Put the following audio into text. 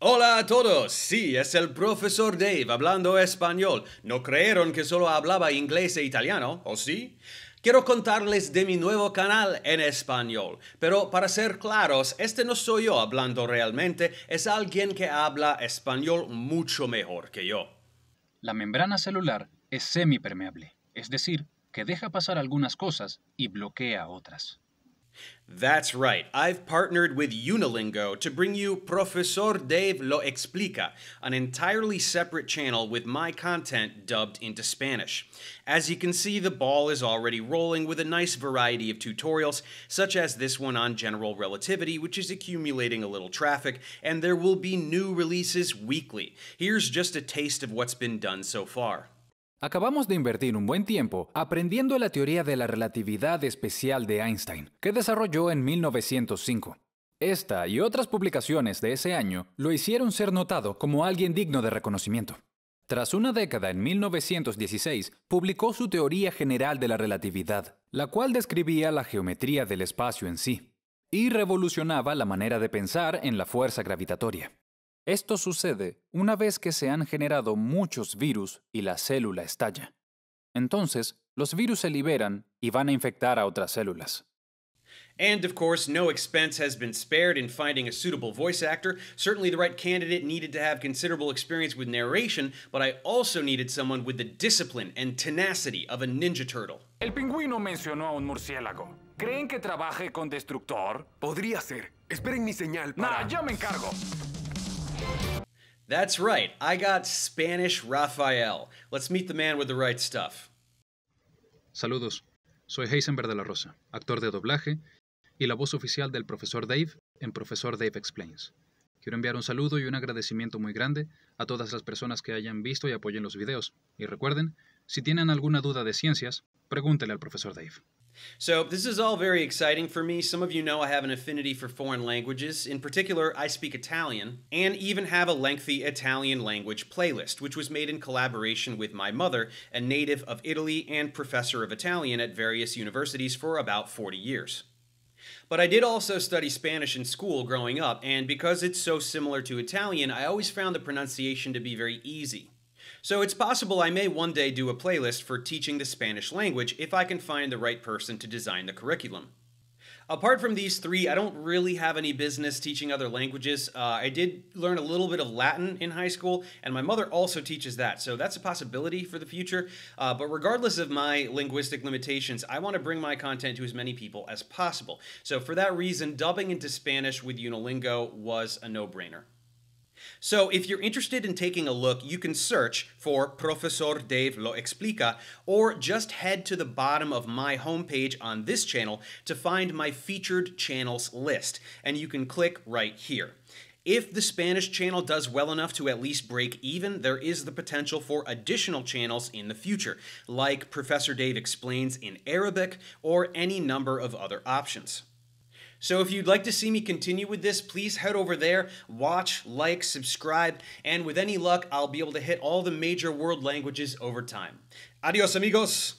Hola a todos, sí, es el profesor Dave hablando español. ¿No creyeron que solo hablaba inglés e italiano, o sí? Quiero contarles de mi nuevo canal en español, pero para ser claros, este no soy yo hablando realmente, es alguien que habla español mucho mejor que yo. La membrana celular es semipermeable, es decir, que deja pasar algunas cosas y bloquea otras. That's right, I've partnered with Unilingo to bring you Professor Dave Lo Explica, an entirely separate channel with my content dubbed into Spanish. As you can see, the ball is already rolling with a nice variety of tutorials, such as this one on general relativity, which is accumulating a little traffic, and there will be new releases weekly. Here's just a taste of what's been done so far. Acabamos de invertir un buen tiempo aprendiendo la teoría de la relatividad especial de Einstein, que desarrolló en 1905. Esta y otras publicaciones de ese año lo hicieron ser notado como alguien digno de reconocimiento. Tras una década, en 1916, publicó su Teoría General de la Relatividad, la cual describía la geometría del espacio en sí, y revolucionaba la manera de pensar en la fuerza gravitatoria. Esto sucede una vez que se han generado muchos virus y la célula estalla. Entonces, los virus se liberan y van a infectar a otras células. And of course, no expense has been spared in finding a suitable voice actor. Certainly, the right candidate needed to have considerable experience with narration, but I also needed someone with the discipline and tenacity of a Ninja Turtle. El pingüino mencionó a un murciélago. ¿Creen que trabaje con Destructor? Podría ser. Esperen mi señal para... Nah, me encargo. That's right, I got Spanish Rafael. Let's meet the man with the right stuff. Saludos, soy Heisenberg de la Rosa, actor de doblaje y la voz oficial del profesor Dave en Profesor Dave Explains. Quiero enviar un saludo y un agradecimiento muy grande a todas las personas que hayan visto y apoyen los videos. Y recuerden, si tienen alguna duda de ciencias, pregúntele al profesor Dave. So, this is all very exciting for me. Some of you know I have an affinity for foreign languages. In particular, I speak Italian and even have a lengthy Italian language playlist, which was made in collaboration with my mother, a native of Italy and professor of Italian at various universities for about 40 years. But I did also study Spanish in school growing up, and because it's so similar to Italian, I always found the pronunciation to be very easy. So it's possible I may one day do a playlist for teaching the Spanish language if I can find the right person to design the curriculum. Apart from these three, I don't really have any business teaching other languages. Uh, I did learn a little bit of Latin in high school, and my mother also teaches that, so that's a possibility for the future. Uh, but regardless of my linguistic limitations, I want to bring my content to as many people as possible. So for that reason, dubbing into Spanish with Unilingo was a no brainer. So if you're interested in taking a look, you can search for Professor Dave Lo Explica, or just head to the bottom of my homepage on this channel to find my featured channels list, and you can click right here. If the Spanish channel does well enough to at least break even, there is the potential for additional channels in the future, like Professor Dave Explains in Arabic, or any number of other options. So if you'd like to see me continue with this, please head over there, watch, like, subscribe, and with any luck, I'll be able to hit all the major world languages over time. Adios, amigos!